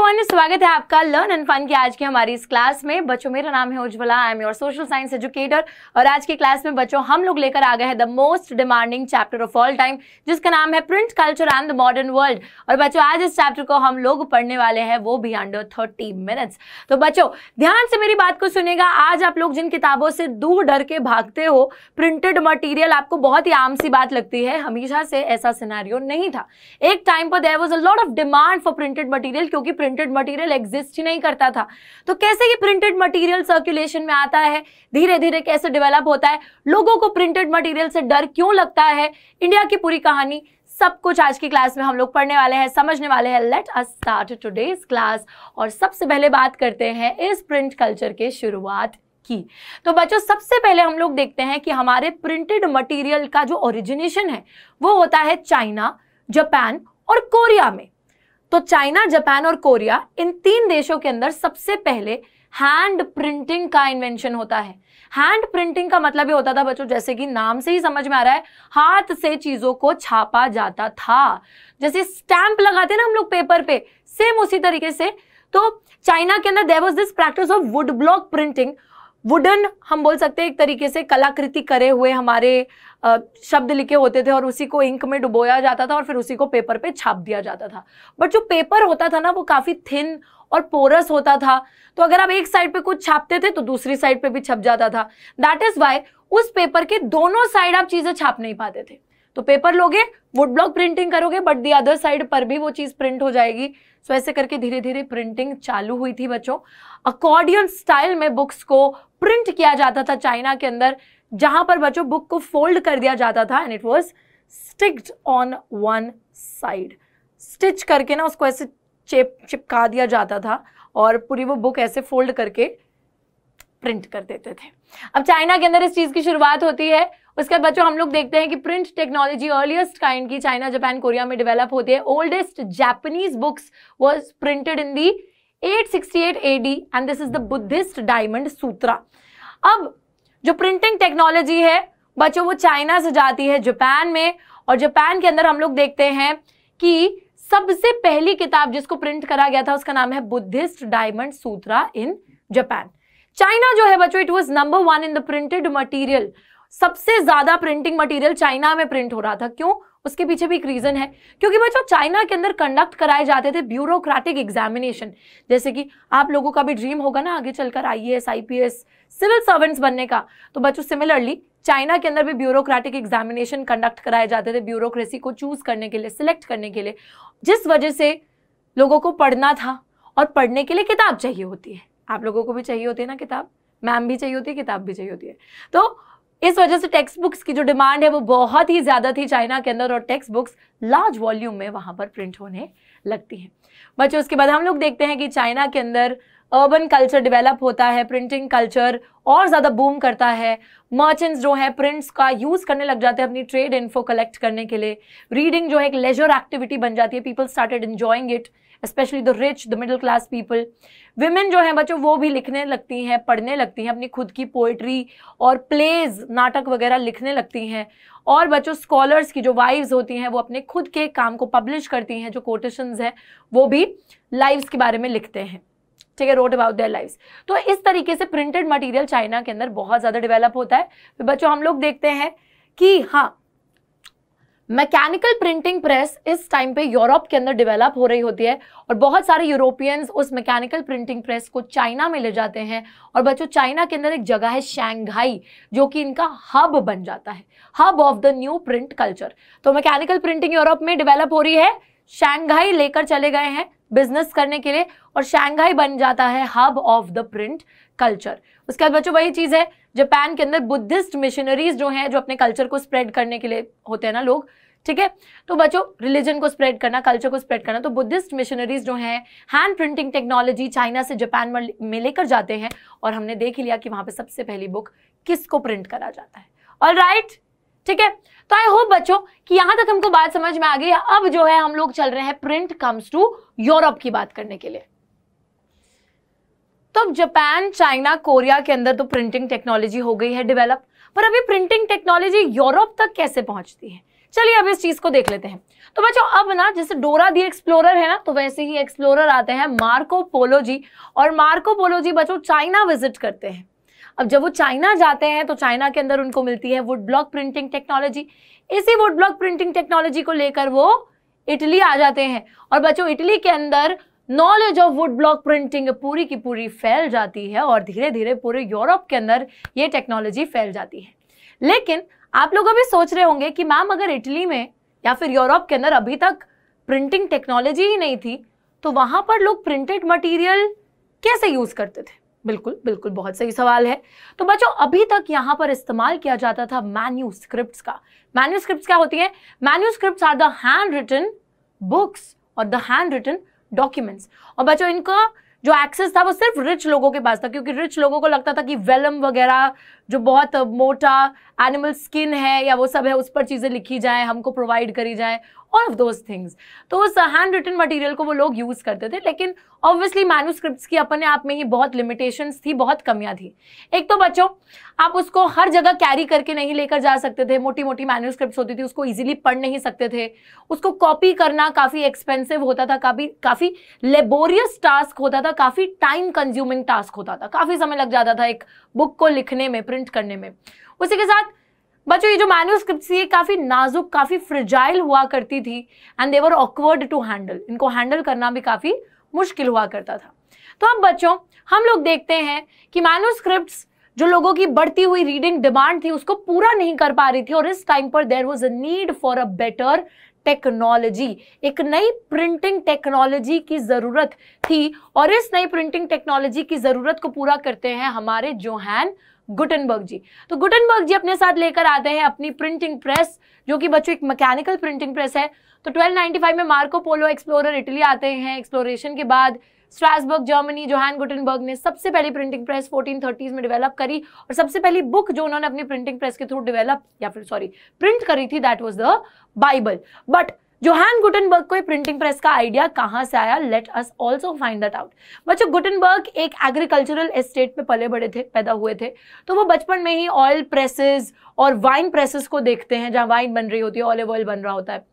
Everyone स्वागत है आपका लर्न एंड फन की आज की हमारी इस क्लास में बच्चों मेरा नाम है Ujjwala I am your social science educator और आज की क्लास में बच्चों हम लोग लेकर आ गए हैं the most demanding chapter of all time जिसका नाम है print culture and the modern world और बच्चों आज इस चैप्टर को हम लोग पढ़ने वाले हैं वो भी अंडर थर्टी मिनट्स तो बच्चों ध्यान से मेरी बात को सुनेगा आज आप लोग जिन किताबों से दूर डर के भागते हो प्रिंटेड मटीरियल आपको बहुत ही आम सी बात लगती है हमेशा से ऐसा सिनारियो नहीं था एक टाइम पर there was a lot of demand for printed material क्योंकि प्रिंटेड मटेरियल एग्जिस्ट ही नहीं करता था तो कैसे ये प्रिंटेड मटेरियल सर्कुलेशन में आता है धीरे धीरे कैसे डेवलप होता है लोगों को प्रिंटेड मटेरियल से डर क्यों लगता है इंडिया की पूरी कहानी सब कुछ आज की क्लास में हम लोग पढ़ने वाले हैं समझने वाले हैं let us start today's class और सबसे पहले बात करते हैं इस प्रिंट कल्चर के शुरुआत की तो बच्चों सबसे पहले हम लोग देखते हैं कि हमारे प्रिंटेड मटेरियल का जो ओरिजिनेशन है वो होता है चाइना जापान और कोरिया में तो चाइना जापान और कोरिया इन तीन देशों के अंदर सबसे पहले हैंड प्रिंटिंग का इन्वेंशन होता है हैंड प्रिंटिंग का मतलब ये होता था बच्चों जैसे कि नाम से ही समझ में आ रहा है हाथ से चीजों को छापा जाता था जैसे स्टैंप लगाते ना हम लोग पेपर पे सेम उसी तरीके से तो चाइना के अंदर there was this practice of wood block printing wooden हम बोल सकते हैं एक तरीके से कलाकृति करे हुए हमारे शब्द लिखे होते थे और उसी को इंक में डुबोया जाता था और फिर उसी को पेपर पे छाप दिया जाता था बट जो पेपर होता था ना वो काफ़ी थिन और पोरस होता था तो अगर आप एक साइड पे कुछ छापते थे तो दूसरी साइड पे भी छप जाता था दैट इज़ वाई उस पेपर के दोनों साइड आप चीज़ें छाप नहीं पाते थे तो पेपर लोगे वुड ब्लॉक प्रिंटिंग करोगे बट दी अदर साइड पर भी वो चीज़ प्रिंट हो जाएगी सो ऐसे करके धीरे धीरे प्रिंटिंग चालू हुई थी बच्चों अकॉर्डियन स्टाइल में बुक्स को प्रिंट किया जाता था चाइना के अंदर जहां पर बच्चों बुक को फोल्ड कर दिया जाता था and it was sticked on one side stitch करके ना उसको ऐसे चेप चिपका दिया जाता था और पूरी वो बुक ऐसे फोल्ड करके प्रिंट कर देते थे अब चाइना के अंदर इस चीज़ की शुरुआत होती है उसके बाद बच्चों हम लोग देखते हैं कि प्रिंट टेक्नोलॉजी अर्लीस्ट काइंड की चाइना जापान कोरिया में डेवलप होती है oldest Japanese books was printed in the 868 AD and this is the Buddhist diamond Sutra अब जो प्रिंटिंग टेक्नोलॉजी है बच्चों वो चाइना से जाती है जापान में और जापान के अंदर हम लोग देखते हैं कि सबसे पहली किताब जिसको प्रिंट करा गया था उसका नाम है Buddhist diamond Sutra in Japan China जो है बच्चों it was number one in the printed material सबसे ज्यादा प्रिंटिंग मटेरियल चाइना में प्रिंट हो रहा था क्यों उसके पीछे भी एक रीजन है क्योंकि बच्चों चाइना के अंदर कंडक्ट कराए जाते थे ब्यूरोक्रेटिक एग्जामिनेशन जैसे कि आप लोगों का भी ड्रीम होगा ना आगे चलकर आईएएस आईपीएस सिविल सर्वेंट्स बनने का तो बच्चों सिमिलरली चाइना के अंदर भी ब्यूरोक्रेटिक एग्जामिनेशन कंडक्ट कराए जाते थे ब्यूरोक्रेसी को चूज करने के लिए सिलेक्ट करने के लिए जिस वजह से लोगों को पढ़ना था और पढ़ने के लिए किताब चाहिए होती है आप लोगों को भी चाहिए होती है ना किताब मैम भी चाहिए होती है किताब भी चाहिए होती है तो इस वजह से टेक्स्ट बुक्स की जो डिमांड है वो बहुत ही ज़्यादा थी चाइना के अंदर और टेक्स्ट बुक्स लार्ज वॉल्यूम में वहां पर प्रिंट होने लगती हैं बच्चों उसके बाद हम लोग देखते हैं कि चाइना के अंदर अर्बन कल्चर डेवलप होता है प्रिंटिंग कल्चर और ज़्यादा बूम करता है मर्चेंट्स जो है प्रिंट्स का यूज़ करने लग जाते हैं अपनी ट्रेड इन्फो कलेक्ट करने के लिए रीडिंग जो है एक लेजर एक्टिविटी बन जाती है people started enjoying it specially the rich the middle class people women जो हैं बच्चों वो भी लिखने लगती हैं पढ़ने लगती हैं अपनी खुद की पोइट्री और प्लेज नाटक वगैरह लिखने लगती हैं और बच्चों स्कॉलर्स की जो वाइव्स होती हैं वो अपने खुद के काम को पब्लिश करती हैं जो कोटेशन हैं वो भी लाइव्स के बारे में लिखते हैं ठीक है रोट अबाउट देयर लाइव्स तो इस तरीके से प्रिंटेड मटेरियल चाइना के अंदर बहुत ज़्यादा डेवलप होता है तो बच्चों हम लोग देखते हैं कि हाँ मैकेनिकल प्रिंटिंग प्रेस इस टाइम पे यूरोप के अंदर डेवलप हो रही होती है और बहुत सारे यूरोपियंस उस मैकेनिकल प्रिंटिंग प्रेस को चाइना में ले जाते हैं और बच्चों चाइना के अंदर एक जगह है शैंघाई जो कि इनका हब बन जाता है hub of the new print culture तो मैकेनिकल प्रिंटिंग यूरोप में डेवलप हो रही है शैंघाई लेकर चले गए हैं बिजनेस करने के लिए और शैंघाई बन जाता है hub of the print culture उसके बाद बच्चों वही चीज़ है जापान के अंदर बुद्धिस्ट मिशनरीज जो हैं जो अपने कल्चर को स्प्रेड करने के लिए होते हैं ना लोग ठीक है तो बच्चों रिलीजन को स्प्रेड करना कल्चर को स्प्रेड करना तो बुद्धिस्ट मिशनरीज जो हैं हैंड प्रिंटिंग टेक्नोलॉजी चाइना से जापान में लेकर जाते हैं और हमने देख ही लिया कि वहां पर सबसे पहली बुक किसको प्रिंट करा जाता है ऑल राइट ठीक है तो आई होप बच्चों कि यहां तक हमको बात समझ में आ गई अब जो है हम लोग चल रहे हैं प्रिंट कम्स टू यूरोप की बात करने के लिए तो अब जापान चाइना कोरिया के अंदर तो प्रिंटिंग टेक्नोलॉजी हो गई है डेवलप पर अभी प्रिंटिंग टेक्नोलॉजी यूरोप तक कैसे पहुंचती है चलिए अब इस चीज को देख लेते हैं तो बच्चों अब ना जैसे डोरा दी एक्सप्लोरर है ना तो वैसे ही एक्सप्लोरर आते हैं मार्को पोलो जी और मार्को पोलो जी बच्चों चाइना विजिट करते हैं अब जब वो चाइना जाते हैं तो चाइना के अंदर उनको मिलती है वुड ब्लॉक प्रिंटिंग टेक्नोलॉजी इसी वुड ब्लॉक प्रिंटिंग टेक्नोलॉजी को लेकर वो इटली आ जाते हैं और बच्चों इटली के अंदर knowledge of wood block printing पूरी की पूरी फैल जाती है और धीरे धीरे पूरे यूरोप के अंदर ये टेक्नोलॉजी फैल जाती है लेकिन आप लोग अभी सोच रहे होंगे कि मैम अगर इटली में या फिर यूरोप के अंदर अभी तक प्रिंटिंग टेक्नोलॉजी ही नहीं थी तो वहाँ पर लोग प्रिंटेड मटीरियल कैसे यूज़ करते थे बिल्कुल बिल्कुल बहुत सही सवाल है तो बच्चों अभी तक यहाँ पर इस्तेमाल किया जाता था मैन्यू का मैन्यू क्या होती है मैन्यू are the hand written books और द हैंड रिटन डॉक्यूमेंट्स और बच्चों इनका जो एक्सेस था वो सिर्फ रिच लोगों के पास था क्योंकि रिच लोगों को लगता था कि वेलम वगैरह जो बहुत मोटा एनिमल स्किन है या वो सब है उस पर चीज़ें लिखी जाए हमको प्रोवाइड करी जाए ऑल ऑफ दोज थिंग्स तो उस हैंड रिटन मटीरियल को वो लोग यूज़ करते थे लेकिन ऑब्वियसली मैनुस्क्रिप्ट की अपने आप में ही बहुत लिमिटेशंस थी बहुत कमियाँ थी एक तो बच्चों आप उसको हर जगह कैरी करके नहीं लेकर जा सकते थे मोटी मोटी मैनुस्क्रिप्ट होती थी उसको ईजिली पढ़ नहीं सकते थे उसको कॉपी करना काफ़ी एक्सपेंसिव होता था काफ़ी काफ़ी लेबोरियस टास्क होता था काफ़ी टाइम कंज्यूमिंग टास्क होता था काफ़ी समय लग जाता था एक बुक को लिखने में प्रिंट करने में उसी के साथ बच्चों ये जो मैन्यूस्क्रिप्ट ये काफ़ी नाजुक काफ़ी फ्रिजाइल हुआ करती थी and they were awkward to handle इनको हैंडल करना भी काफ़ी मुश्किल हुआ करता था तो अब बच्चों हम लोग देखते हैं कि मैन्यूस्क्रिप्ट्स जो लोगों की बढ़ती हुई रीडिंग डिमांड थी उसको पूरा नहीं कर पा रही थी और इस टाइम पर there was a need for a better technology एक नई प्रिंटिंग टेक्नोलॉजी की ज़रूरत थी और इस नई प्रिंटिंग टेक्नोलॉजी की ज़रूरत को पूरा करते हैं हमारे जोहैन गुटनबर्ग जी तो गुटनबर्ग जी अपने साथ लेकर आते हैं अपनी प्रिंटिंग प्रेस जो कि बच्चों एक मैकेनिकल प्रिंटिंग प्रेस है तो 1295 में मार्को पोलो एक्सप्लोरर इटली आते हैं एक्सप्लोरेशन के बाद स्ट्रासबर्ग जर्मनी जोहान गुटनबर्ग ने सबसे पहली प्रिंटिंग प्रेस 1430s में डेवलप करी और सबसे पहली बुक जो उन्होंने अपनी प्रिंटिंग प्रेस के थ्रू डेवलप या फिर सॉरी प्रिंट करी थी that was the Bible but Johann Gutenberg को प्रिंटिंग प्रेस का आइडिया कहाँ से आया let us also find that out बच्चों गुटनबर्ग एक एग्रीकल्चरल एस्टेट में पले बड़े थे पैदा हुए थे तो वो बचपन में ही ऑयल प्रेसेस और वाइन प्रेसेस को देखते हैं जहाँ वाइन बन रही होती है ऑलिव ऑयल बन रहा होता है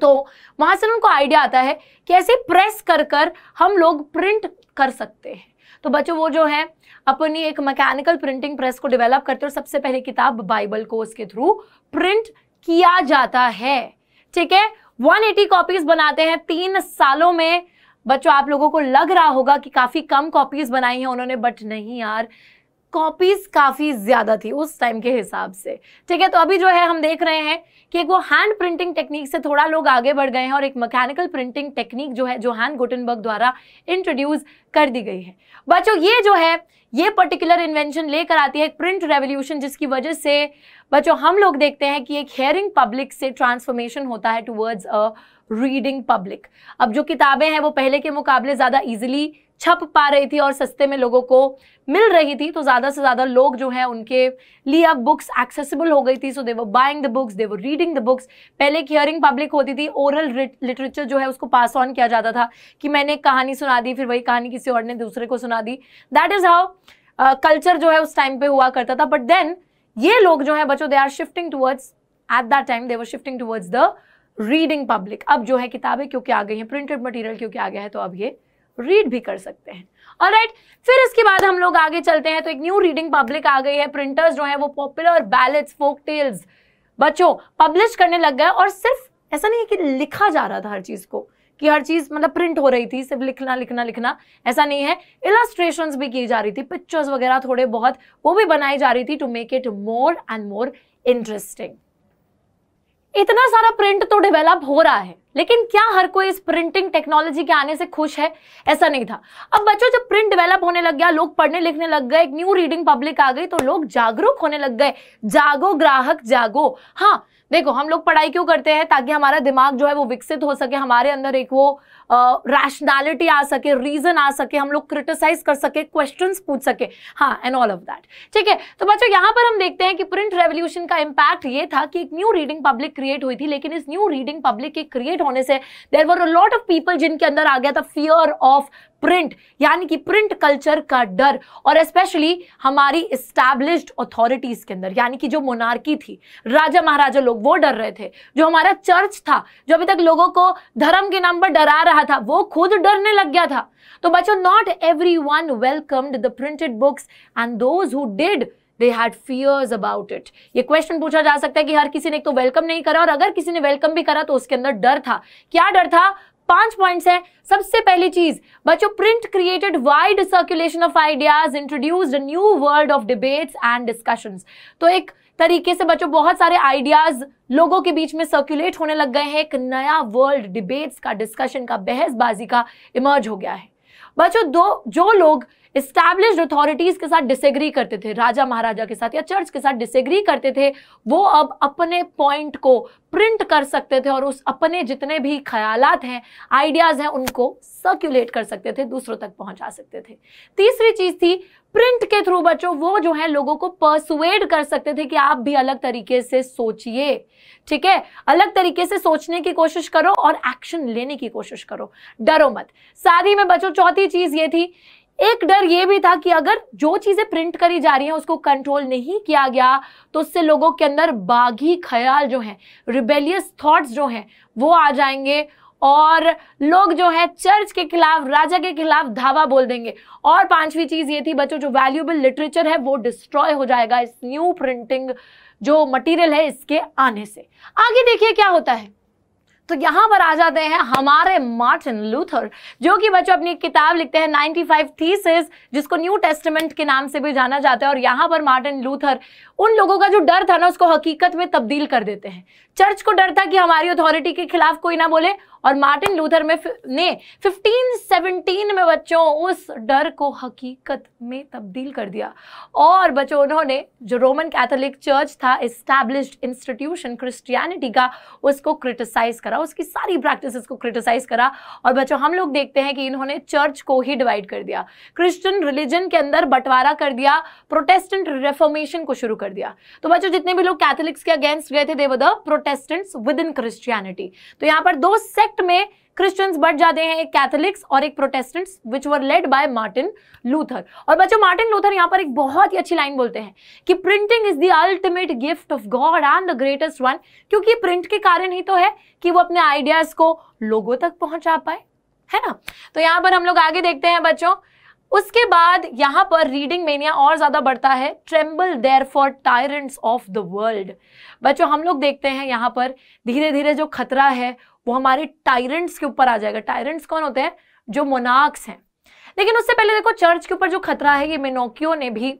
तो वहां से उनको आइडिया आता है कि ऐसे प्रेस कर कर हम लोग प्रिंट कर सकते हैं तो बच्चों वो जो है अपनी एक मैकेनिकल प्रिंटिंग प्रेस को डेवलप करते और सबसे पहले किताब बाइबल को उसके थ्रू प्रिंट किया जाता है ठीक है 180 कॉपीज बनाते हैं तीन सालों में बच्चों आप लोगों को लग रहा होगा कि काफी कम कॉपीज बनाई हैं उन्होंने बट नहीं यार कॉपीज काफ़ी ज़्यादा थी उस टाइम के हिसाब से ठीक है तो अभी जो है हम देख रहे हैं कि एक वो हैंड प्रिंटिंग टेक्निक से थोड़ा लोग आगे बढ़ गए हैं और एक मैकेनिकल प्रिंटिंग टेक्निक जो है हैंड गुटनबर्ग द्वारा इंट्रोड्यूस कर दी गई है बच्चों ये जो है ये पर्टिकुलर इन्वेंशन लेकर आती है एक प्रिंट रेवोल्यूशन जिसकी वजह से बच्चों हम लोग देखते हैं कि एक हेयरिंग पब्लिक से ट्रांसफॉर्मेशन होता है टूवर्ड्स अ रीडिंग पब्लिक अब जो किताबें हैं वो पहले के मुकाबले ज़्यादा ईजिली छप पा रही थी और सस्ते में लोगों को मिल रही थी तो ज़्यादा से ज़्यादा लोग जो है उनके लिए अब बुक्स एक्सेसिबल हो गई थी so they were buying the books they were reading the books पहले एक हियरिंग पब्लिक होती थी ओरल लिटरेचर जो है उसको पास ऑन किया जाता था कि मैंने एक कहानी सुना दी फिर वही कहानी किसी और ने दूसरे को सुना दी दैट इज़ हाउ कल्चर जो है उस टाइम पे हुआ करता था बट देन ये लोग जो है बच्चों they are shifting towards at that time they were shifting towards the reading public अब जो है किताबें क्योंकि आ गई हैं प्रिंटेड मटेरियल क्योंकि आ गया है तो अब ये रीड भी कर सकते हैं और राइट फिर इसके बाद हम लोग आगे चलते हैं तो एक न्यू रीडिंग पब्लिक आ गई है प्रिंटर्स जो है वो पॉपुलर बैलेट्स फोक टेल्स बच्चों पब्लिश करने लग गए और सिर्फ ऐसा नहीं है कि लिखा जा रहा था हर चीज़ को कि हर चीज़ मतलब प्रिंट हो रही थी सिर्फ लिखना लिखना लिखना ऐसा नहीं है इलास्ट्रेशन भी की जा रही थी पिक्चर्स वगैरह थोड़े बहुत वो भी बनाई जा रही थी to make it more and more interesting इतना सारा प्रिंट तो डेवलप हो रहा है लेकिन क्या हर कोई इस प्रिंटिंग टेक्नोलॉजी के आने से खुश है ऐसा नहीं था अब बच्चों जब प्रिंट डेवलप होने लग गया लोग पढ़ने लिखने लग गए एक न्यू रीडिंग पब्लिक आ गई तो लोग जागरूक होने लग गए जागो ग्राहक जागो हाँ देखो हम लोग पढ़ाई क्यों करते हैं ताकि हमारा दिमाग जो है वो विकसित हो सके हमारे अंदर एक वो रैशनैलिटी आ सके रीजन आ सके हम लोग क्रिटिसाइज कर सके क्वेश्चन पूछ सके हाँ एंड ऑल ऑफ दैट ठीक है तो बच्चों यहां पर हम देखते हैं कि प्रिंट रेवोल्यूशन का इंपैक्ट ये था कि एक न्यू रीडिंग पब्लिक क्रिएट हुई थी लेकिन इस न्यू रीडिंग पब्लिक के क्रिएट होने से there were a lot of people जिनके अंदर आ गया था फियर ऑफ प्रिंट यानी कि प्रिंट कल्चर का डर और स्पेशली हमारी इस्टेब्लिश्ड अथॉरिटीज के अंदर यानी कि जो मोनार्की थी राजा महाराजा लोग वो डर रहे थे जो हमारा चर्च था जो अभी तक लोगों को धर्म के नाम पर डरा रहा रहा था वो खुद डरने लग गया था तो बच्चों not everyone welcomed the printed books and those who did they had fears about it ये क्वेश्चन पूछा जा सकता है कि हर किसी ने एक तो वेलकम नहीं करा और अगर किसी ने वेलकम भी करा तो उसके अंदर डर था क्या डर था पांच पॉइंट्स हैं सबसे पहली चीज बच्चों print created wide circulation of ideas introduced new world of debates and discussions तो एक तरीके से बच्चों बहुत सारे आइडियाज लोगों के बीच में सर्कुलेट होने लग गए हैं एक नया वर्ल्ड डिबेट्स का डिस्कशन का बहसबाजी का इमर्ज हो गया है बच्चों दो जो लोग इस्टेब्लिश अथॉरिटीज के साथ डिसएग्री करते थे राजा महाराजा के साथ या चर्च के साथ डिसएग्री करते थे वो अब अपने पॉइंट को प्रिंट कर सकते थे और उस अपने जितने भी ख्यालात हैं आइडियाज़ हैं उनको सर्कुलेट कर सकते थे दूसरों तक पहुंचा सकते थे तीसरी चीज़ थी प्रिंट के थ्रू बच्चों वो जो है लोगों को परसुएड कर सकते थे कि आप भी अलग तरीके से सोचिए ठीक है अलग तरीके से सोचने की कोशिश करो और एक्शन लेने की कोशिश करो डरो मत शादी में बच्चों चौथी चीज़ ये थी एक डर यह भी था कि अगर जो चीज़ें प्रिंट करी जा रही हैं उसको कंट्रोल नहीं किया गया तो उससे लोगों के अंदर बाघी ख्याल जो हैं रिबेलियस थॉट्स जो हैं वो आ जाएंगे और लोग जो है चर्च के खिलाफ राजा के खिलाफ धावा बोल देंगे और पांचवी चीज़ ये थी बच्चों जो वैल्यूएबल लिटरेचर है वो डिस्ट्रॉय हो जाएगा इस न्यू प्रिंटिंग जो मटेरियल है इसके आने से आगे देखिए क्या होता है तो यहां पर आ जाते हैं हमारे मार्टिन लूथर जो कि बच्चों अपनी किताब लिखते हैं 95 थीसिस जिसको न्यू टेस्टमेंट के नाम से भी जाना जाता है और यहां पर मार्टिन लूथर उन लोगों का जो डर था ना उसको हकीकत में तब्दील कर देते हैं चर्च को डर था कि हमारी अथॉरिटी के खिलाफ कोई ना बोले और मार्टिन लूथर में ने 1517 में बच्चों उस डर को हकीकत में तब्दील कर दिया और बच्चों उन्होंने जो रोमन कैथोलिक चर्च था इस्टेब्लिश इंस्टीट्यूशन क्रिस्टियनिटी का उसको क्रिटिसाइज करा उसकी सारी प्रैक्टिस को क्रिटिसाइज करा और बच्चों हम लोग देखते हैं कि इन्होंने चर्च को ही डिवाइड कर दिया क्रिश्चियन रिलीजन के अंदर बंटवारा कर दिया प्रोटेस्टेंट रेफॉर्मेशन को शुरू कर दिया तो बच्चों जितने भी लोग कैथोलिक्स के अगेंस्ट गए थे they were the Protestants within Christianity तो यहाँ पर दो सेक्ट sect में क्रिश्चियंस बढ़ जाते हैं एक कैथोलिक्स और एक Protestants which were led by Martin Luther और बच्चों मार्टिन लूथर यहाँ पर एक बहुत ही अच्छी लाइन बोलते हैं कि printing is the ultimate gift of God and the greatest one क्योंकि प्रिंट के कारण ही तो है कि वो अपने आइडियाज को लोगों तक पहुंचा पाए है ना तो यहाँ पर हम लोग आगे देखते हैं बच्चों उसके बाद यहाँ पर रीडिंग मेनिया और ज़्यादा बढ़ता है tremble therefore tyrants of the world बच्चों हम लोग देखते हैं यहाँ पर धीरे धीरे जो खतरा है वो हमारे टायरेंट्स के ऊपर आ जाएगा टायरेंट्स कौन होते हैं जो मोनाक्स हैं लेकिन उससे पहले देखो चर्च के ऊपर जो खतरा है ये मेनोकियो ने भी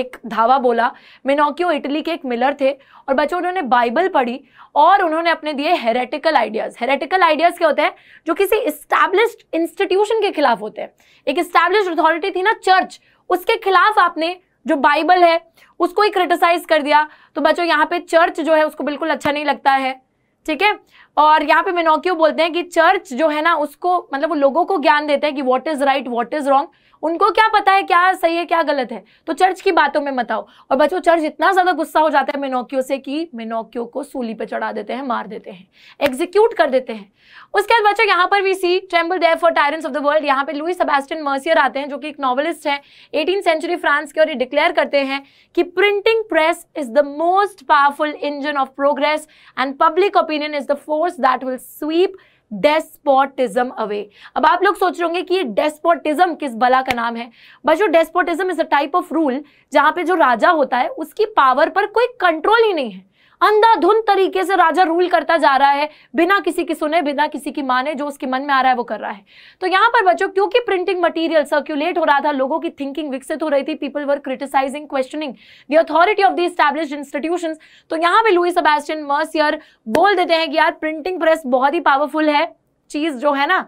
एक धावा बोला मेनोकियो इटली के एक मिलर थे और बच्चों उन्होंने बाइबल पढ़ी और उन्होंने अपने दिए हेरेटिकल आइडियाज़ हेरेटिकल आइडियाज़ क्या होते हैं जो किसी इस्टेब्लिश इंस्टीट्यूशन के खिलाफ होते हैं एक इस्टेब्लिश अथॉरिटी थी ना चर्च उसके खिलाफ आपने जो बाइबल है उसको ही क्रिटिसाइज कर दिया तो बच्चों यहाँ पे चर्च जो है उसको बिल्कुल अच्छा नहीं लगता है ठीक है और यहाँ पे मेनोक्यो बोलते हैं कि चर्च जो है ना उसको मतलब वो लोगों को ज्ञान देते हैं कि what is right what is wrong उनको क्या पता है क्या सही है क्या गलत है तो चर्च की बातों में मत आओ और बच्चों चर्च इतना ज्यादा गुस्सा हो जाता है मेनोक्यो से कि मेनोक्यो को सूली पे चढ़ा देते हैं मार देते हैं एग्जीक्यूट कर देते हैं उसके बाद बच्चों यहाँ पर भी see tremble therefore tyrants of the world यहाँ पे लुई सबेस्टियन मर्सियर आते हैं जो कि एक नॉवलिस्ट है एटीन सेंचुरी फ्रांस के और ये डिक्लेयर करते हैं कि printing press is the most powerful engine of progress and public opinion is the force that will sweep despotism away अब आप लोग सोच रहे होंगे कि ये डेस्पोटिज्म किस बला का नाम है बच्चों despotism is a type of rule जहां पे जो राजा होता है उसकी पावर पर कोई कंट्रोल ही नहीं है अंधाधुन तरीके से राजा रूल करता जा रहा है बिना किसी की सुने बिना किसी की माने जो उसके मन में आ रहा है वो कर रहा है तो यहां पर बच्चों क्योंकि प्रिंटिंग मटीरियल सर्क्यूलेट हो रहा था लोगों की थिंकिंग विकसित हो रही थी people were criticising questioning the authority of the establish institution तो यहां पर लुइस सबेस्टियन मर्सियर बोल देते हैं कि यार प्रिंटिंग प्रेस बहुत ही पावरफुल है चीज जो है ना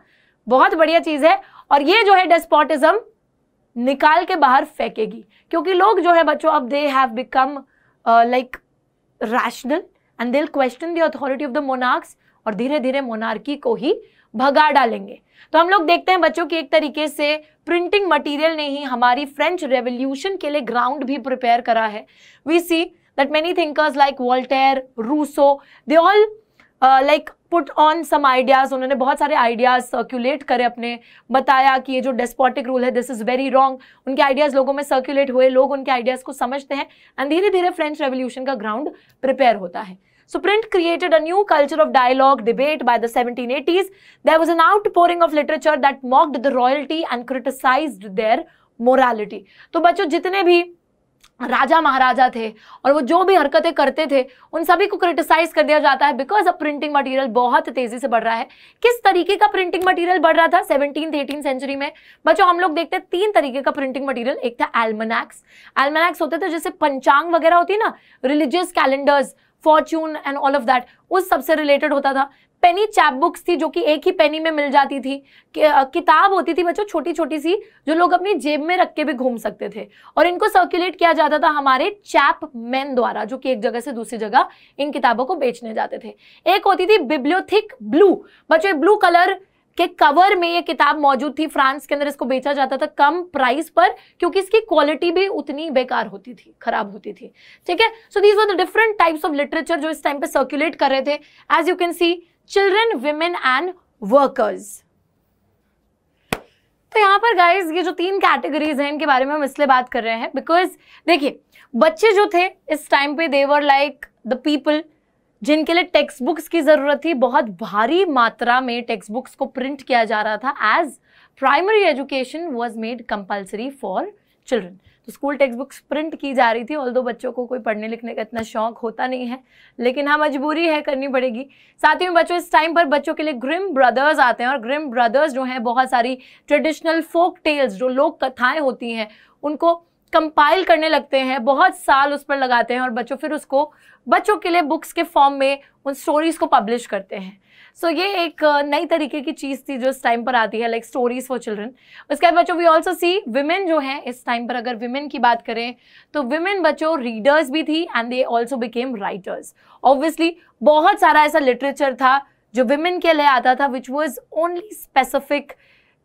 बहुत बढ़िया चीज है और ये जो है डेस्पोटिज्म निकाल के बाहर फेंकेगी क्योंकि लोग जो है बच्चों अब they have become like rational and they'll question the authority of the monarchs और धीरे धीरे मोनार्की को ही भगा डालेंगे तो हम लोग देखते हैं बच्चों की एक तरीके से प्रिंटिंग मटेरियल ने ही हमारी फ्रेंच रेवोल्यूशन के लिए ग्राउंड भी प्रिपेयर करा है we see that many thinkers like Voltaire Rousseau they all like put on some ideas उन्होंने बहुत सारे आइडियाज़ सर्कुलेट करे अपने बताया कि ये जो डेस्पोटिक रूल है दिस इज़ वेरी रॉन्ग उनके आइडियाज़ लोगों में सर्कुलेट हुए लोग उनके आइडियाज़ को समझते हैं एंड धीरे धीरे फ्रेंच रेवोल्यूशन का ग्राउंड प्रिपेयर होता है So print created a new culture of dialogue debate by the 1780s. There was an outpouring of literature that mocked the royalty and criticized their morality. तो बच्चों जितने भी राजा महाराजा थे और वो जो भी हरकतें करते थे उन सभी को क्रिटिसाइज कर दिया जाता है बिकॉज अब प्रिंटिंग मटेरियल बहुत तेजी से बढ़ रहा है किस तरीके का प्रिंटिंग मटेरियल बढ़ रहा था सेवनटीन एटीन सेंचुरी में बच्चों हम लोग देखते हैं तीन तरीके का प्रिंटिंग मटेरियल एक था एल्मनैक्स एल्मनैक्स होते थे जैसे पंचांग वगैरह होती है ना religious calendars fortune and all of that उस सबसे रिलेटेड होता था पेनी चैप बुक्स थी जो कि एक ही पेनी में मिल जाती थी किताब होती थी बच्चों छोटी छोटी सी जो लोग अपनी जेब में रख के भी घूम सकते थे और इनको सर्कुलेट किया जाता था हमारे चैप मैन द्वारा जो कि एक जगह से दूसरी जगह इन किताबों को बेचने जाते थे एक होती थी बिब्लियोथिक ब्लू बच्चों ब्लू कलर के कवर में ये किताब मौजूद थी फ्रांस के अंदर इसको बेचा जाता था कम प्राइस पर क्योंकि इसकी क्वालिटी भी उतनी बेकार होती थी खराब होती थी ठीक है so these were the different types of literature जो इस टाइम पे सर्कुलेट कर रहे थे as you can see children women and workers तो यहाँ पर गाइस ये जो तीन कैटेगरीज हैं इनके बारे में हम इसलिए बात कर रहे हैं बिकॉज देखिए बच्चे जो थे इस टाइम पे देवर लाइक द पीपल जिनके लिए टेक्स्ट बुक्स की ज़रूरत थी बहुत भारी मात्रा में टेक्स्ट बुक्स को प्रिंट किया जा रहा था as primary education was made compulsory for children तो स्कूल टेक्स्ट बुक्स प्रिंट की जा रही थी ऑल बच्चों को कोई पढ़ने लिखने का इतना शौक होता नहीं है लेकिन हाँ मजबूरी है करनी पड़ेगी साथ ही में बच्चों इस टाइम पर बच्चों के लिए ग्रिम ब्रदर्स आते हैं और ग्रिम ब्रदर्स जो हैं बहुत सारी ट्रेडिशनल फोक टेल्स जो लोक कथाएं होती हैं उनको कंपाइल करने लगते हैं बहुत साल उस पर लगाते हैं और बच्चों फिर उसको बच्चों के लिए बुक्स के फॉर्म में उन स्टोरीज़ को पब्लिश करते हैं सो ये एक नई तरीके की चीज़ थी जो इस टाइम पर आती है लाइक स्टोरीज फॉर चिल्ड्रन उसके बाद बच्चों वी ऑल्सो सी वुमेन जो है इस टाइम पर अगर वुमेन की बात करें तो वुमेन बच्चों रीडर्स भी थी and they also became writers obviously बहुत सारा ऐसा लिटरेचर था जो वुमेन के लिए आता था विच वॉज ओनली स्पेसिफिक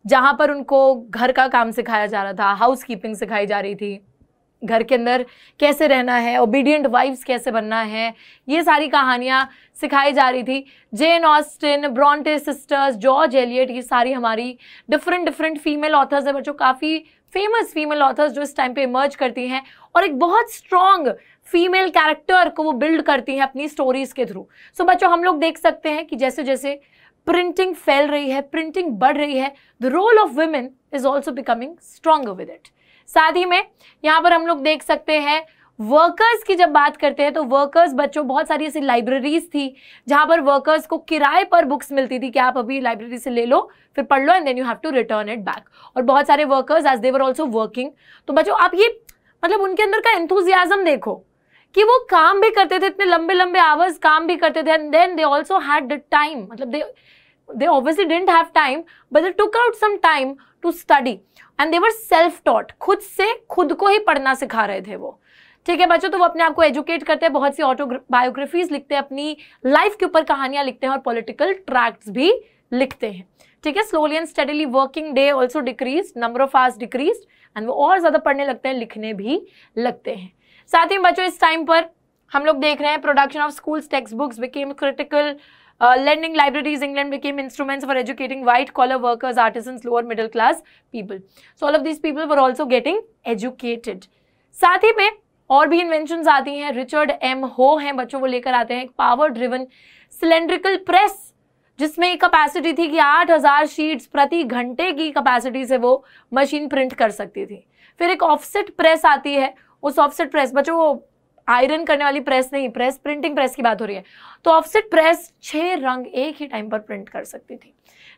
जहाँ पर उनको घर का काम सिखाया जा रहा था हाउस कीपिंग सिखाई जा रही थी घर के अंदर कैसे रहना है ओबीडियंट वाइफ्स कैसे बनना है ये सारी कहानियाँ सिखाई जा रही थी Jane Austen Bronte sisters George Eliot ये सारी हमारी डिफरेंट डिफरेंट फीमेल ऑथर्स हैं बच्चों काफ़ी फेमस फीमेल ऑथर्स जो इस टाइम पे इमर्ज करती हैं और एक बहुत स्ट्रॉन्ग फीमेल कैरेक्टर को वो बिल्ड करती हैं अपनी स्टोरीज़ के थ्रू सो so, बच्चों हम लोग देख सकते हैं कि जैसे जैसे प्रिंटिंग फैल रही है प्रिंटिंग बढ़ रही है the role of women is also becoming strong with it साथ ही में यहाँ पर हम लोग देख सकते हैं वर्कर्स की जब बात करते हैं तो वर्कर्स बच्चों बहुत सारी ऐसी लाइब्रेरीज थी जहां पर वर्कर्स को किराए पर बुक्स मिलती थी कि आप अभी लाइब्रेरी से ले लो फिर पढ़ लो and then you have to return it back और बहुत सारे workers as they were also working तो बच्चों आप ये मतलब उनके अंदर का एंथुजियाजम देखो कि वो काम भी करते थे इतने लंबे लंबे आवर्स काम भी करते थे and then they also had the time मतलब they they obviously didn't have time but they took out some time to study and they were self taught खुद से खुद को ही पढ़ना सिखा रहे थे वो ठीक है बच्चों तो वो अपने आप को एजुकेट करते हैं बहुत सी ऑटोबायोग्राफीज लिखते हैं अपनी लाइफ के ऊपर कहानियां लिखते हैं और पॉलिटिकल ट्रैक्ट्स भी लिखते हैं ठीक है slowly and steadily working day also decrease number of hours decrease and वो और ज़्यादा पढ़ने लगते हैं लिखने भी लगते हैं साथ ही बच्चों इस टाइम पर हम लोग देख रहे हैं production of schools text books became critical learning libraries England became instruments for educating white collar workers artisans lower middle class people so all of this people were also getting educated साथ ही में और भी invention आती हैं Richard M हो हैं बच्चों को लेकर आते हैं पावर ड्रिवन सिलेंड्रिकल प्रेस जिसमें कैपेसिटी थी कि 8000 शीट्स प्रति घंटे की कैपेसिटी से वो मशीन प्रिंट कर सकती थी फिर एक ऑफसेट प्रेस आती है उस ऑफसेट प्रेस बच्चों आयरन करने वाली प्रेस नहीं प्रेस प्रिंटिंग प्रेस की बात हो रही है तो ऑफसेट प्रेस छह रंग एक ही टाइम पर प्रिंट कर सकती थी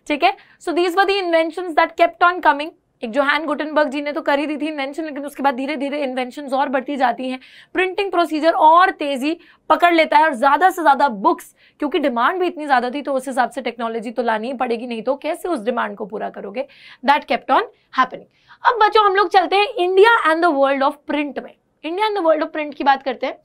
ठीक है so these were the invention that kept on coming एक जोहान गुटनबर्ग जी ने तो करी दी थी इन्वेंशन लेकिन उसके बाद धीरे धीरे इन्वेंशन और बढ़ती जाती हैं प्रिंटिंग प्रोसीजर और तेजी पकड़ लेता है और ज़्यादा से ज़्यादा बुक्स क्योंकि डिमांड भी इतनी ज़्यादा थी तो उस हिसाब से टेक्नोलॉजी तो लानी ही पड़ेगी नहीं तो कैसे उस डिमांड को पूरा करोगे दैट केप्ट ऑन हैपनिंग अब बच्चों हम लोग चलते हैं India and the world of print में India and the world of print की बात करते हैं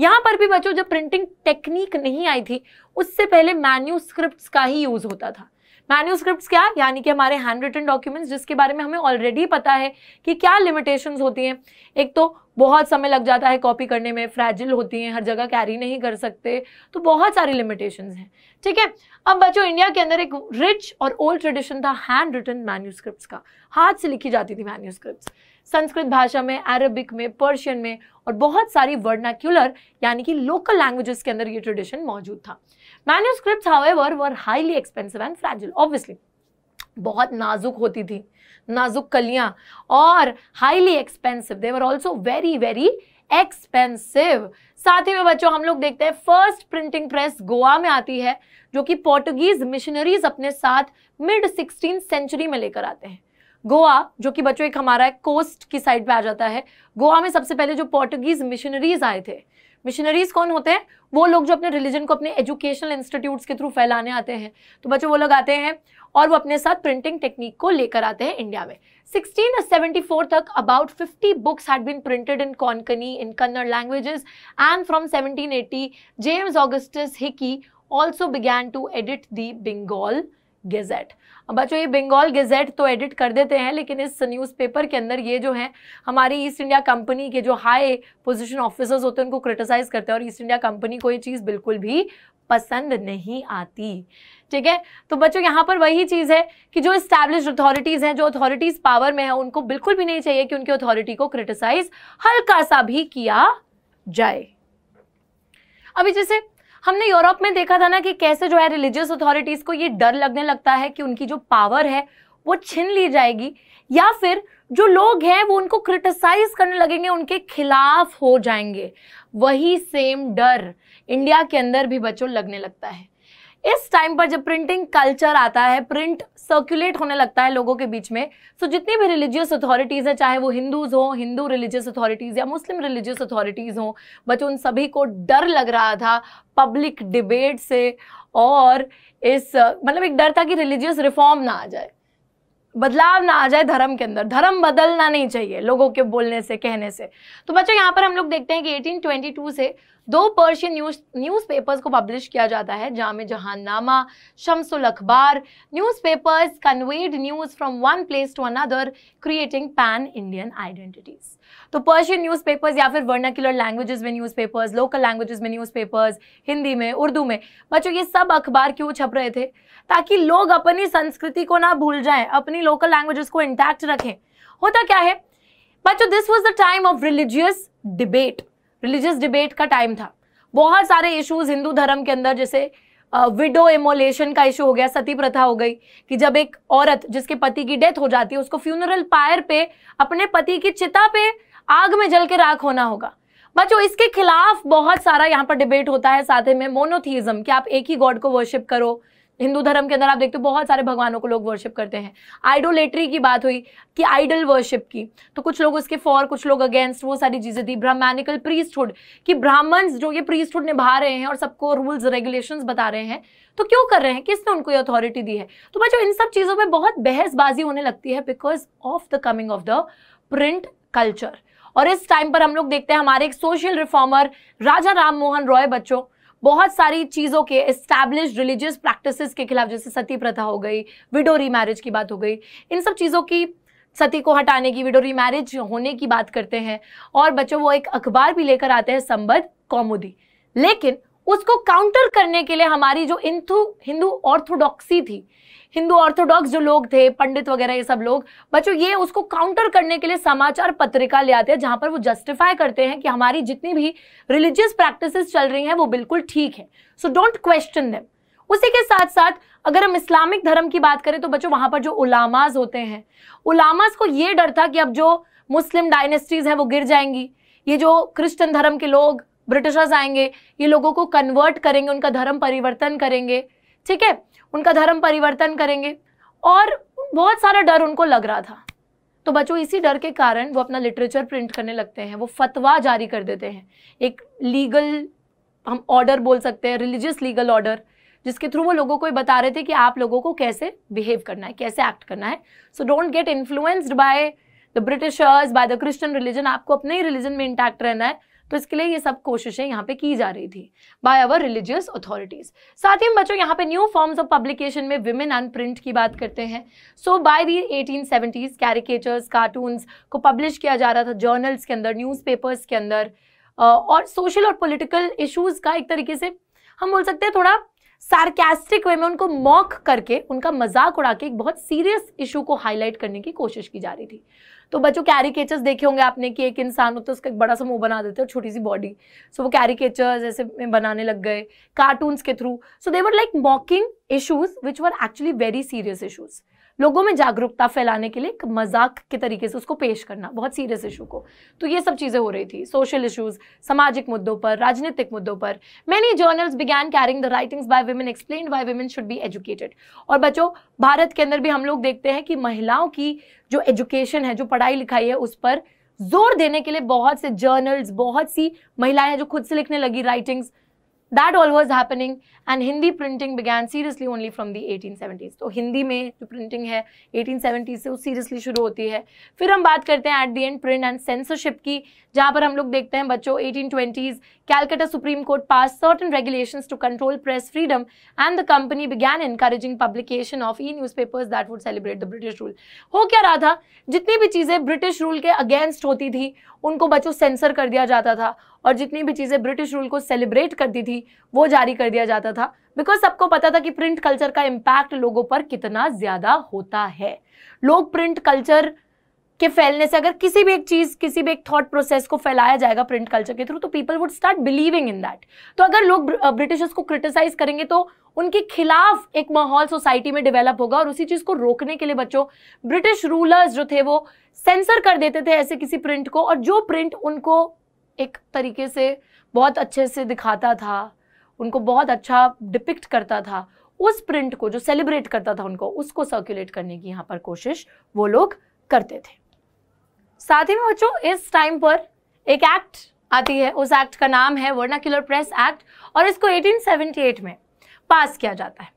यहाँ पर भी बच्चों जब प्रिंटिंग टेक्निक नहीं आई थी उससे पहले मैन्यूस्क्रिप्ट्स का ही यूज़ होता था मैन्यूस्क्रिप्ट क्या यानी कि हमारे हैंड रिटन डॉक्यूमेंट्स जिसके बारे में हमें ऑलरेडी पता है कि क्या लिमिटेशन होती हैं एक तो बहुत समय लग जाता है कॉपी करने में फ्रेजिल होती हैं हर जगह कैरी नहीं कर सकते तो बहुत सारी लिमिटेशन हैं ठीक है अब बच्चों इंडिया के अंदर एक रिच और ओल्ड ट्रेडिशन था हैंड रिटन मैन्यूस्क्रिप्ट का हाथ से लिखी जाती थी मैन्यूस्क्रिप्ट संस्कृत भाषा में अरबिक में पर्शियन में और बहुत सारी वर्नाक्यूलर यानी कि लोकल लैंग्वेजेस के अंदर ये ट्रेडिशन मौजूद था manuscript however were highly expensive and fragile obviously बहुत नाजुक होती थी नाजुक कलियां और highly expensive were also very very expensive साथ ही में बच्चों हम लोग देखते हैं फर्स्ट प्रिंटिंग प्रेस गोवा में आती है जो कि पोर्टुगीज मिशनरीज अपने साथ मिड सिक्सटीन सेंचुरी में लेकर आते हैं गोवा जो कि बच्चों एक हमारा कोस्ट की साइड पे आ जाता है गोवा में सबसे पहले जो पोर्टुगीज मिशनरीज आए थे मिशनरीज कौन होते हैं वो लोग जो अपने रिलीजन को अपने एजुकेशनल इंस्टीट्यूट्स के थ्रू फैलाने आते हैं तो बच्चों वो लोग आते हैं और वो अपने साथ प्रिंटिंग टेक्निक को लेकर आते हैं इंडिया में 1674 तक about 50 books had been printed in Konkani in Kannada languages and from 1780 James Augustus Hicky also began to edit the Bengal Gazette अब बच्चों ये बंगाल गेजेट तो एडिट कर देते हैं लेकिन इस न्यूज़पेपर के अंदर ये जो है हमारी ईस्ट इंडिया कंपनी के जो हाई पोजीशन ऑफिसर्स होते हैं उनको क्रिटिसाइज करते हैं और ईस्ट इंडिया कंपनी को ये चीज़ बिल्कुल भी पसंद नहीं आती ठीक है तो बच्चों यहाँ पर वही चीज़ है कि जो इस्टेब्लिश अथॉरिटीज़ हैं जो अथॉरिटीज़ पावर में है उनको बिल्कुल भी नहीं चाहिए कि उनकी अथॉरिटी को क्रिटिसाइज हल्का सा भी किया जाए अभी जैसे हमने यूरोप में देखा था ना कि कैसे जो है रिलीजियस अथॉरिटीज़ को ये डर लगने लगता है कि उनकी जो पावर है वो छीन ली जाएगी या फिर जो लोग हैं वो उनको क्रिटिसाइज करने लगेंगे उनके खिलाफ हो जाएंगे वही सेम डर इंडिया के अंदर भी बच्चों लगने लगता है इस टाइम पर जब प्रिंटिंग कल्चर आता है प्रिंट सर्कुलेट होने लगता है लोगों के बीच में सो तो so, जितनी भी रिलीजियस अथॉरिटीज़ हैं चाहे वो हिंदूज हो हिंदू रिलीजियस अथॉरिटीज़ या मुस्लिम रिलीजियस अथॉरिटीज़ हो बट उन सभी को डर लग रहा था पब्लिक डिबेट से और इस मतलब एक डर था कि रिलीजियस रिफॉर्म ना आ जाए बदलाव ना आ जाए धर्म के अंदर धर्म बदलना नहीं चाहिए लोगों के बोलने से कहने से तो बच्चों यहाँ पर हम लोग देखते हैं कि 1822 से दो पर्शियन न्यूज पेपर्स को पब्लिश किया जाता है Jam Nama Shamsul Akhbar newspapers conveyed news from one place to another creating pan Indian identities तो पर्शियन न्यूज पेपर्स या फिर वर्नाक्यूलर लैंग्वेजेस में न्यूज पेपर्स लोकल लैंग्वेजेस में न्यूज पेपर्स हिंदी में उर्दू में बच्चों ये सब अखबार क्यों छप रहे थे ताकि लोग अपनी संस्कृति को ना भूल जाएं अपनी लोकल लैंग्वेजेस को इंटैक्ट रखें होता क्या है बच्चों this was the time of religious debate religious debate का टाइम था बहुत सारे इश्यूज हिंदू धर्म के अंदर जैसे विडो एमोलेशन का इशू हो गया सती प्रथा हो गई कि जब एक औरत जिसके पति की डेथ हो जाती है उसको फ्यूनरल पायर पे अपने पति की चिता पे आग में जल के राख होना होगा बच्चों इसके खिलाफ बहुत सारा यहाँ पर डिबेट होता है साथ में मोनोथीज्म कि आप एक ही गॉड को वर्शिप करो हिंदू धर्म के अंदर आप देखते हो बहुत सारे भगवानों को लोग वर्शिप करते हैं आइडोलेट्री की बात हुई कि आइडल वर्शिप की तो कुछ लोग उसके फॉर कुछ लोग अगेंस्ट वो सारी चीज़ें थी ब्राह्मणिकल प्रीस्टहुड कि ब्राह्मण्स जो ये प्रीस्टहुड निभा रहे हैं और सबको रूल्स रेगुलेशन बता रहे हैं तो क्यों कर रहे हैं किसने उनको ये अथॉरिटी दी है तो बच्चों इन सब चीज़ों में बहुत बहसबाजी होने लगती है because of the coming of the print culture और इस टाइम पर हम लोग देखते हैं हमारे एक सोशल रिफॉर्मर राजा राम मोहन रॉय बच्चों बहुत सारी चीज़ों के एस्टैब्लिश रिलीजियस प्रैक्टिस के खिलाफ जैसे सती प्रथा हो गई विडो री मैरिज की बात हो गई इन सब चीज़ों की सती को हटाने की विडो री मैरिज होने की बात करते हैं और बच्चों वो एक अखबार भी लेकर आते हैं संबद्ध कौमुदी लेकिन उसको काउंटर करने के लिए हमारी जो इंथू हिंदू ऑर्थोडॉक्सी थी हिंदू ऑर्थोडॉक्स जो लोग थे पंडित वगैरह ये सब लोग बच्चों ये उसको काउंटर करने के लिए समाचार पत्रिका ले आते हैं जहां पर वो जस्टिफाई करते हैं कि हमारी जितनी भी रिलीजियस प्रैक्टिसेस चल रही हैं वो बिल्कुल ठीक है सो डोंट क्वेश्चन देम उसी के साथ साथ अगर हम इस्लामिक धर्म की बात करें तो बच्चों वहां पर जो उलामाज होते हैं उलामाज को ये डर था कि अब जो मुस्लिम डायनेस्टीज हैं वो गिर जाएंगी ये जो क्रिश्चियन धर्म के लोग ब्रिटिशर्स आएंगे ये लोगों को कन्वर्ट करेंगे उनका धर्म परिवर्तन करेंगे ठीक है उनका धर्म परिवर्तन करेंगे और बहुत सारा डर उनको लग रहा था तो बच्चों इसी डर के कारण वो अपना लिटरेचर प्रिंट करने लगते हैं वो फतवा जारी कर देते हैं एक लीगल हम ऑर्डर बोल सकते हैं रिलीजियस लीगल ऑर्डर जिसके थ्रू वो लोगों को ये बता रहे थे कि आप लोगों को कैसे बिहेव करना है कैसे एक्ट करना है so don't get influenced by the Britishers by the Christian religion आपको अपने ही रिलीजन में इंटैक्ट रहना है तो इसके लिए ये सब कोशिशें यहाँ पे की जा रही थी बाय अवर रिलीजियस अथॉरिटीज साथ ही बच्चों यहाँ पे न्यू फॉर्म्स ऑफ पब्लिकेशन में विमेन एंड प्रिंट की बात करते हैं so by the eighteen seventies caricatures cartoons को पब्लिश किया जा रहा था जर्नल्स के अंदर न्यूज के अंदर और सोशल और पोलिटिकल इशूज़ का एक तरीके से हम बोल सकते हैं थोड़ा सार्केस्टिक वे में उनको मॉक करके उनका मजाक उड़ा के एक बहुत सीरियस इशू को हाईलाइट करने की कोशिश की जा रही थी तो बच्चों कैरिकेचर्स देखे होंगे आपने कि एक इंसान होता है उसका एक बड़ा सा मुंह बना देते हैं और छोटी सी बॉडी सो so, वो कैरिकेचर्स ऐसे बनाने लग गए कार्टून्स के through so they were like mocking issues which were actually very serious issues लोगों में जागरूकता फैलाने के लिए एक मजाक के तरीके से उसको पेश करना बहुत सीरियस इशू को तो ये सब चीज़ें हो रही थी सोशल इशूज सामाजिक मुद्दों पर राजनीतिक मुद्दों पर many journals began carrying the writings by women explain by women should be educated और बच्चों भारत के अंदर भी हम लोग देखते हैं कि महिलाओं की जो एजुकेशन है जो पढ़ाई लिखाई है उस पर जोर देने के लिए बहुत से जर्नल्स बहुत सी महिलाएं जो खुद से लिखने लगी writings that all was happening and Hindi printing began seriously only from the eighteen seventies तो हिंदी में जो प्रिंटिंग है एटीन सेवेंटीज़ से वो सीरियसली शुरू होती है फिर हम बात करते हैं at the end print and censorship की जहाँ पर हम लोग देखते हैं बच्चों eighteen twenties Calcutta supreme court pass certain regulation to control press freedom and the company began encouraging publication of ई newspapers that would celebrate the British rule हो क्या रहा था जितनी भी चीज़ें ब्रिटिश रूल के अगेंस्ट होती थी उनको बच्चों सेंसर कर दिया जाता था और जितनी भी चीज़ें ब्रिटिश रूल को सेलिब्रेट करती थी वो जारी कर दिया जाता था बिकॉज सबको पता था कि प्रिंट कल्चर का इम्पैक्ट लोगों पर कितना ज़्यादा होता है लोग प्रिंट कल्चर के फैलने से अगर किसी भी एक चीज किसी भी एक थॉट प्रोसेस को फैलाया जाएगा प्रिंट कल्चर के थ्रू तो people would start believing in that तो अगर लोग ब्रिटिशर्स को क्रिटिसाइज करेंगे तो उनके खिलाफ एक माहौल सोसाइटी में डेवलप होगा और उसी चीज को रोकने के लिए बच्चों ब्रिटिश रूलर्स जो थे वो सेंसर कर देते थे ऐसे किसी प्रिंट को और जो प्रिंट उनको एक तरीके से बहुत अच्छे से दिखाता था उनको बहुत अच्छा डिपिक्ट करता था उस प्रिंट को जो सेलिब्रेट करता था उनको उसको सर्कुलेट करने की यहाँ पर कोशिश वो लोग करते थे साथ ही में बच्चों इस टाइम पर एक एक्ट आती है उस एक्ट का नाम है वर्नाक्यूलर प्रेस एक्ट और इसको 1878 में पास किया जाता है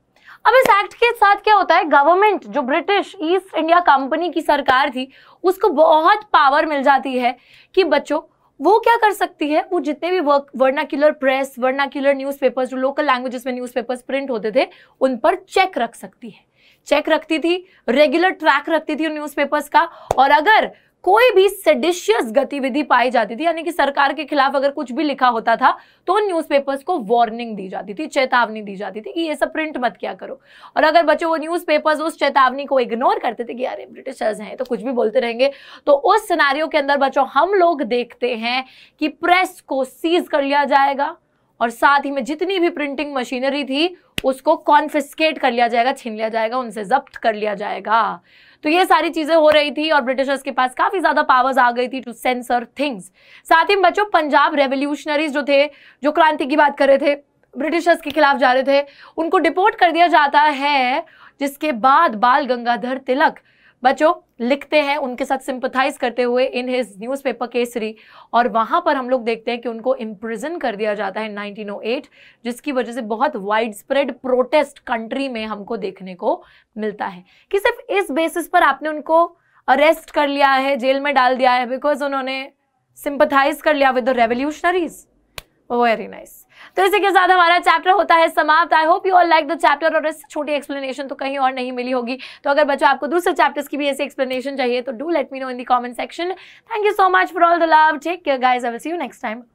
अब इस एक्ट के साथ क्या होता है गवर्नमेंट जो ब्रिटिश ईस्ट इंडिया कंपनी की सरकार थी उसको बहुत पावर मिल जाती है कि बच्चों वो क्या कर सकती है वो जितने भी work vernacular press vernacular newspapers जो लोकल लैंग्वेजेस में न्यूज़पेपर्स प्रिंट होते थे उन पर चेक रख सकती है चेक रखती थी रेगुलर ट्रैक रखती थी उन न्यूज़पेपर्स का और अगर कोई भी सेडिशियस गतिविधि पाई जाती थी यानी कि सरकार के खिलाफ अगर कुछ भी लिखा होता था तो न्यूज़पेपर्स को वार्निंग दी जाती थी चेतावनी दी जाती थी कि ये सब प्रिंट मत क्या करो और अगर बच्चों वो न्यूज़पेपर्स उस चेतावनी को इग्नोर करते थे कि यार ब्रिटिशर्स हैं तो कुछ भी बोलते रहेंगे तो उस सिनारियों के अंदर बच्चों हम लोग देखते हैं कि प्रेस को सीज कर लिया जाएगा और साथ ही में जितनी भी प्रिंटिंग मशीनरी थी उसको कॉन्फिस्केट कर लिया जाएगा छीन लिया जाएगा उनसे जब्त कर लिया जाएगा तो ये सारी चीजें हो रही थी और ब्रिटिशर्स के पास काफी ज्यादा पावर्स आ गई थी टू सेंसर थिंग्स साथ ही बच्चों पंजाब रेवोल्यूशनरीज जो थे जो क्रांति की बात कर रहे थे ब्रिटिशर्स के खिलाफ जा रहे थे उनको डिपोर्ट कर दिया जाता है जिसके बाद बाल गंगाधर तिलक बच्चों लिखते हैं उनके साथ सिंपथाइज करते हुए इन हिज न्यूज़पेपर केसरी और वहाँ पर हम लोग देखते हैं कि उनको इम्प्रिजन कर दिया जाता है 1908 जिसकी वजह से बहुत वाइड स्प्रेड प्रोटेस्ट कंट्री में हमको देखने को मिलता है कि सिर्फ इस बेसिस पर आपने उनको अरेस्ट कर लिया है जेल में डाल दिया है बिकॉज उन्होंने सिंपथाइज कर लिया with the revolutionaries very nice तो इसी के साथ हमारा चैप्टर होता है समाप्त I hope you all like the chapter और इस छोटी एक्सप्लेनेशन तो कहीं और नहीं मिली होगी तो अगर बच्चों आपको दूसरे चैप्टर्स की भी ऐसी एक्सप्लेनेशन चाहिए तो do let me know in the comment section thank you so much for all the love take care guys I will see you next time